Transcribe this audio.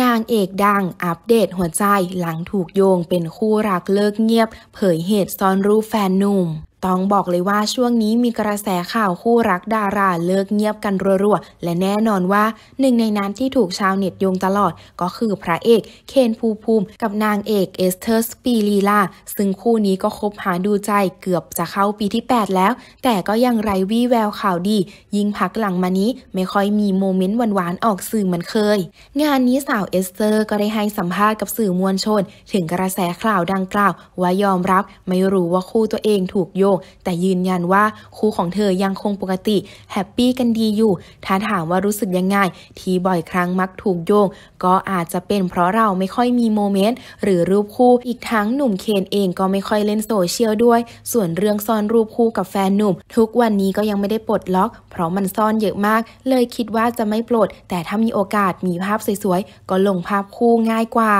นางเอกดังอัปเดตหัวใจหลังถูกโยงเป็นคู่รักเลิกเงียบเผยเหตุซ้อนรูปแฟนหนุ่มต้องบอกเลยว่าช่วงนี้มีกระแสข่าวคู่รักดาราเลิกเงียบกันรัวๆ และแน่นอนว่าหนึ่งในนั้นที่ถูกชาวเน็ตโยงตลอดก็คือพระเอก เคนภูภูมิ กับนางเอกเอสเธอร์ สปีลีลา ซึ่งคู่นี้ก็คบหาดูใจเกือบจะเข้าปีที่ 8 แล้ว แต่ก็ยังไร้วี่แววข่าวดี ยิ่งพักหลังมานี้ไม่ค่อยมีโมเมนต์หวานๆออกสื่อเหมือนเคย งานนี้สาวเอสเธอร์ก็ได้ให้สัมภาษณ์กับสื่อมวลชน ถึงกระแสข่าวดังกล่าวว่ายอมรับไม่รู้ว่าคู่ตัวเองถูกโยคแต่ยืนยันว่าคู่ของเธอยังคงปกติแฮปปี้กันดีอยู่ ถ้าถามว่ารู้สึกยังไง ที่บ่อยครั้งมักถูกโยง ก็อาจจะเป็นเพราะเราไม่ค่อยมีโมเมนต์หรือรูปคู่อีกทั้งหนุ่มเคนเองก็ไม่ค่อยเล่นโซเชียลด้วย ส่วนเรื่องซ่อนรูปคู่กับแฟนหนุ่ม ทุกวันนี้ก็ยังไม่ได้ปลดล็อก เพราะมันซ่อนเยอะมาก เลยคิดว่าจะไม่ปลด แต่ถ้ามีโอกาสมีภาพสวยๆ ก็ลงภาพคู่ง่ายกว่า